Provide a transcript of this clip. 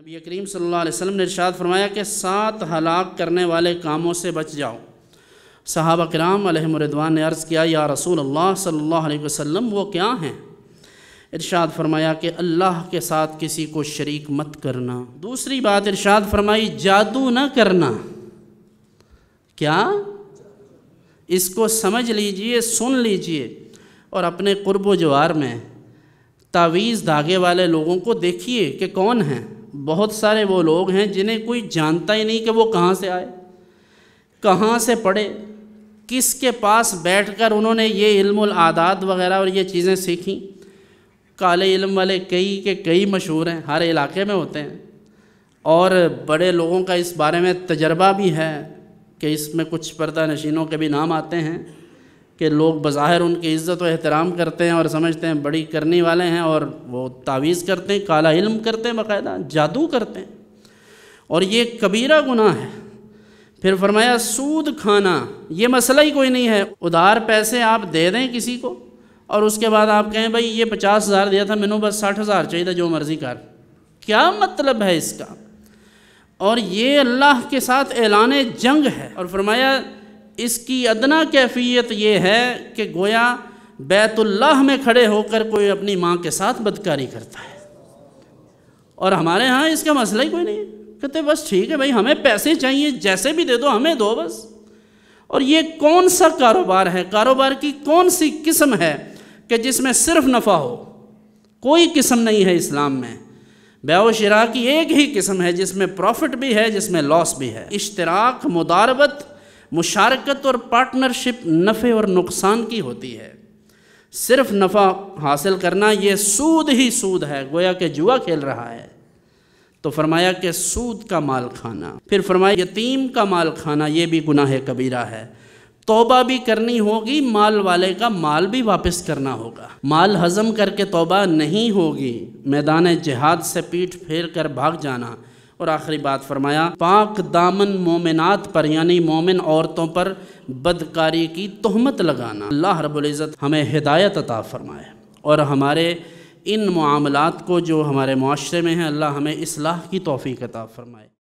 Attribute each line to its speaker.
Speaker 1: नबी करीम सल्लल्लाहु अलैहि वसल्लम ने इरशाद फरमाया कि सात हलाक करने वाले कामों से बच जाओ सहाबा कराम अलहमरदवान ने अर्ज़ किया या रसूल अल्लाह सल्लल्लाहु अलैहि वसल्लम वो क्या हैं इरशाद फरमाया कि अल्लाह के साथ किसी को शरीक मत करना दूसरी बात इरशाद फरमाई जादू न करना क्या इसको समझ लीजिए सुन लीजिए और अपने क़ुरब जवार में तावीज़ धागे वाले लोगों को देखिए कि कौन हैं बहुत सारे वो लोग हैं जिन्हें कोई जानता ही नहीं कि वो कहाँ से आए कहाँ से पढ़े किसके पास बैठकर उन्होंने ये इल्मुल आदात वगैरह और ये चीज़ें सीखी काले इल्म वाले कई के कई मशहूर हैं हर इलाके में होते हैं और बड़े लोगों का इस बारे में तजर्बा भी है कि इसमें कुछ पर्दा नशीनों के भी नाम आते हैं कि लोग बज़ाहिर उनकी इज़्ज़त व एहतराम करते हैं और समझते हैं बड़ी करने वाले हैं और वो तावीज़ करते हैं काला इल्म करते हैं बाकायदा जादू करते हैं और ये कबीरा गुनाह है फिर फरमाया सूद खाना ये मसला ही कोई नहीं है उधार पैसे आप दे दें किसी को और उसके बाद आप कहें भाई ये पचास हज़ार दिया था मैंने बस साठ हज़ार चाहिए था जो मर्ज़ी कर क्या मतलब है इसका और ये अल्लाह के साथ ऐलान जंग है और फरमाया इसकी अदना कैफियत ये है कि गोया बैतुल्लाह में खड़े होकर कोई अपनी माँ के साथ बदकारी करता है और हमारे यहाँ इसका मसला ही कोई नहीं कहते बस ठीक है भाई हमें पैसे चाहिए जैसे भी दे दो हमें दो बस और ये कौन सा कारोबार है कारोबार की कौन सी किस्म है कि जिसमें सिर्फ नफ़ा हो कोई किस्म नहीं है इस्लाम में ब्याव की एक ही किस्म है जिसमें प्रॉफिट भी है जिसमें लॉस भी है इश्तराक मुदारबत मुशारकत और पार्टनरशिप नफ़े और नुकसान की होती है सिर्फ नफ़ा हासिल करना ये सूद ही सूद है गोया के जुआ खेल रहा है तो फरमाया कि सूद का माल खाना फिर फरमाया यतीम का माल खाना ये भी गुनाह कबीरा है तोबा भी करनी होगी माल वाले का माल भी वापस करना होगा माल हज़म करके तोबा नहीं होगी मैदान जहाद से पीठ फेर कर भाग जाना और आखिरी बात फरमाया पाक दामन मोमिनात पर यानी मोमिन औरतों पर बदकारी की तहमत लगाना अल्लाह रबुल्ज़त हमें हिदायत अता फरमाए और हमारे इन मामलात को जो हमारे माशरे में हैं अल्लाह हमें इसलाह की तोफ़ी अता फरमाए